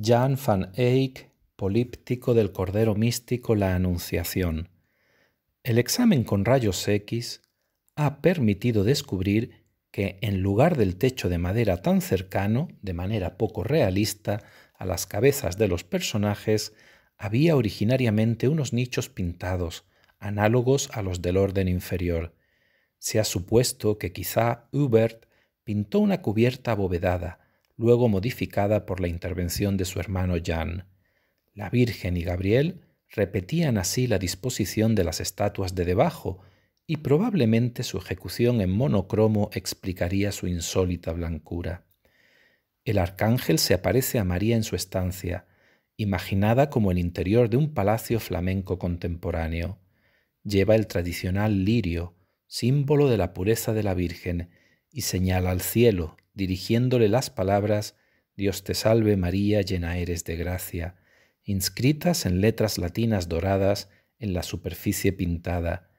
Jan van Eyck, Políptico del Cordero Místico La Anunciación. El examen con rayos X ha permitido descubrir que en lugar del techo de madera tan cercano, de manera poco realista, a las cabezas de los personajes, había originariamente unos nichos pintados, análogos a los del orden inferior. Se ha supuesto que quizá Hubert pintó una cubierta abovedada, luego modificada por la intervención de su hermano Jan. La Virgen y Gabriel repetían así la disposición de las estatuas de debajo, y probablemente su ejecución en monocromo explicaría su insólita blancura. El arcángel se aparece a María en su estancia, imaginada como el interior de un palacio flamenco contemporáneo. Lleva el tradicional lirio, símbolo de la pureza de la Virgen, y señala al cielo, dirigiéndole las palabras, Dios te salve María, llena eres de gracia, inscritas en letras latinas doradas en la superficie pintada,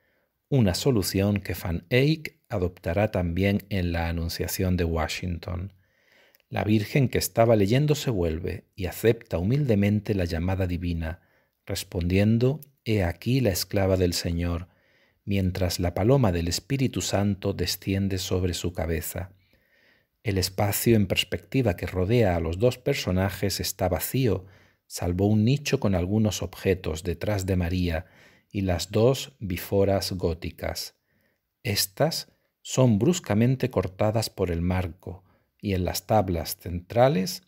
una solución que Van Eyck adoptará también en la Anunciación de Washington. La Virgen que estaba leyendo se vuelve y acepta humildemente la llamada divina, respondiendo, He aquí la esclava del Señor, mientras la paloma del Espíritu Santo desciende sobre su cabeza. El espacio en perspectiva que rodea a los dos personajes está vacío, salvo un nicho con algunos objetos detrás de María y las dos biforas góticas. Estas son bruscamente cortadas por el marco, y en las tablas centrales,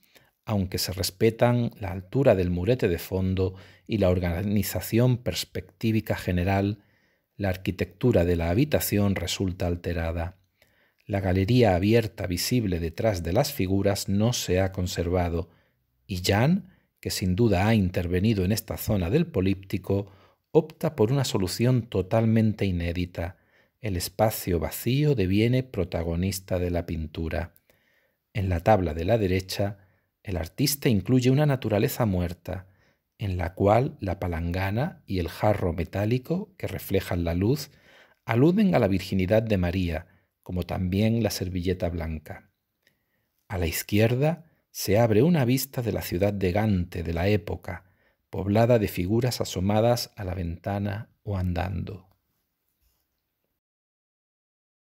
aunque se respetan la altura del murete de fondo y la organización perspectívica general, la arquitectura de la habitación resulta alterada. La galería abierta visible detrás de las figuras no se ha conservado y Jan, que sin duda ha intervenido en esta zona del políptico, opta por una solución totalmente inédita. El espacio vacío deviene protagonista de la pintura. En la tabla de la derecha, el artista incluye una naturaleza muerta, en la cual la palangana y el jarro metálico que reflejan la luz aluden a la virginidad de María, como también la servilleta blanca. A la izquierda se abre una vista de la ciudad de Gante de la época, poblada de figuras asomadas a la ventana o andando.